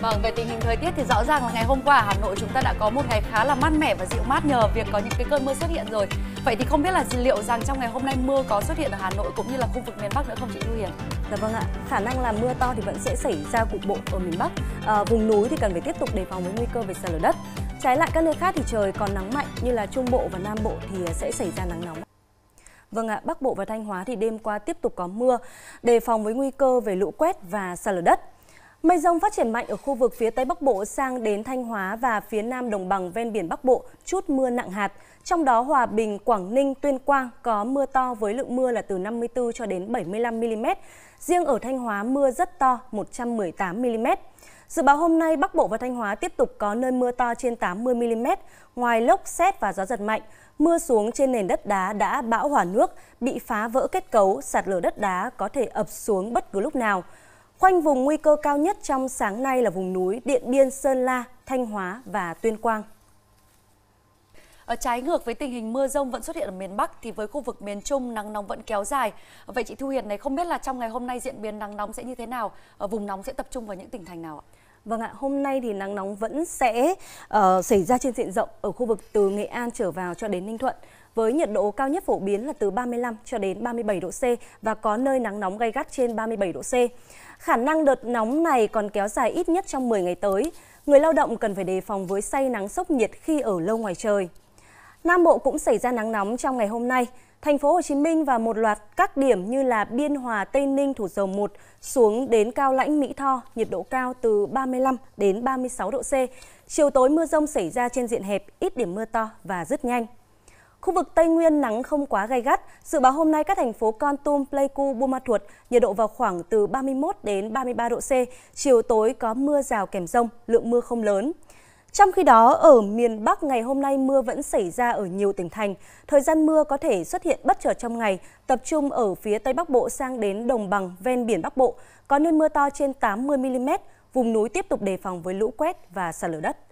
Vâng, về tình hình thời tiết thì rõ ràng là ngày hôm qua ở Hà Nội chúng ta đã có một ngày khá là mát mẻ và dịu mát nhờ việc có những cái cơn mưa xuất hiện rồi. Vậy thì không biết là liệu rằng trong ngày hôm nay mưa có xuất hiện ở Hà Nội cũng như là khu vực miền Bắc nữa không chị Thu Hiền? Dạ vâng ạ, khả năng là mưa to thì vẫn sẽ xảy ra cục bộ ở miền Bắc. À, vùng núi thì cần phải tiếp tục đề phòng với nguy cơ về sạt lở đất. Trái lại các nơi khác thì trời còn nắng mạnh như là Trung Bộ và Nam Bộ thì sẽ xảy ra nắng nóng. Vâng ạ, Bắc Bộ và Thanh Hóa thì đêm qua tiếp tục có mưa, đề phòng với nguy cơ về lũ quét và sạt lở đất. Mây rông phát triển mạnh ở khu vực phía Tây Bắc Bộ sang đến Thanh Hóa và phía Nam Đồng bằng ven biển Bắc Bộ chút mưa nặng hạt. Trong đó Hòa Bình, Quảng Ninh, Tuyên Quang có mưa to với lượng mưa là từ 54 cho đến 75 mm. Riêng ở Thanh Hóa mưa rất to, 118 mm. Dự báo hôm nay Bắc Bộ và Thanh Hóa tiếp tục có nơi mưa to trên 80 mm, ngoài lốc xét và gió giật mạnh, mưa xuống trên nền đất đá đã bão hòa nước, bị phá vỡ kết cấu, sạt lở đất đá có thể ập xuống bất cứ lúc nào. Khoanh vùng nguy cơ cao nhất trong sáng nay là vùng núi Điện Biên, Sơn La, Thanh Hóa và Tuyên Quang. Ở trái ngược với tình hình mưa rông vẫn xuất hiện ở miền Bắc thì với khu vực miền Trung nắng nóng vẫn kéo dài. Vậy chị Thu Hiền này không biết là trong ngày hôm nay diễn biến nắng nóng sẽ như thế nào? Ở vùng nóng sẽ tập trung vào những tỉnh thành nào ạ? Vâng ạ, hôm nay thì nắng nóng vẫn sẽ uh, xảy ra trên diện rộng ở khu vực từ Nghệ An trở vào cho đến Ninh Thuận với nhiệt độ cao nhất phổ biến là từ 35 cho đến 37 độ C và có nơi nắng nóng gay gắt trên 37 độ C. Khả năng đợt nóng này còn kéo dài ít nhất trong 10 ngày tới. Người lao động cần phải đề phòng với say nắng sốc nhiệt khi ở lâu ngoài trời. Nam Bộ cũng xảy ra nắng nóng trong ngày hôm nay. Thành phố Hồ Chí Minh và một loạt các điểm như là Biên Hòa, Tây Ninh, Thủ Dầu Một xuống đến Cao Lãnh, Mỹ Tho, nhiệt độ cao từ 35 đến 36 độ C. Chiều tối mưa rông xảy ra trên diện hẹp, ít điểm mưa to và rất nhanh. Khu vực Tây Nguyên nắng không quá gay gắt. Dự báo hôm nay các thành phố Con Tum, Pleiku, Buôn Ma Thuột nhiệt độ vào khoảng từ 31 đến 33 độ C. Chiều tối có mưa rào kèm rông, lượng mưa không lớn. Trong khi đó, ở miền Bắc ngày hôm nay mưa vẫn xảy ra ở nhiều tỉnh thành. Thời gian mưa có thể xuất hiện bất chợt trong ngày, tập trung ở phía Tây Bắc Bộ sang đến đồng bằng ven biển Bắc Bộ, có nơi mưa to trên 80 mm, vùng núi tiếp tục đề phòng với lũ quét và sạt lở đất.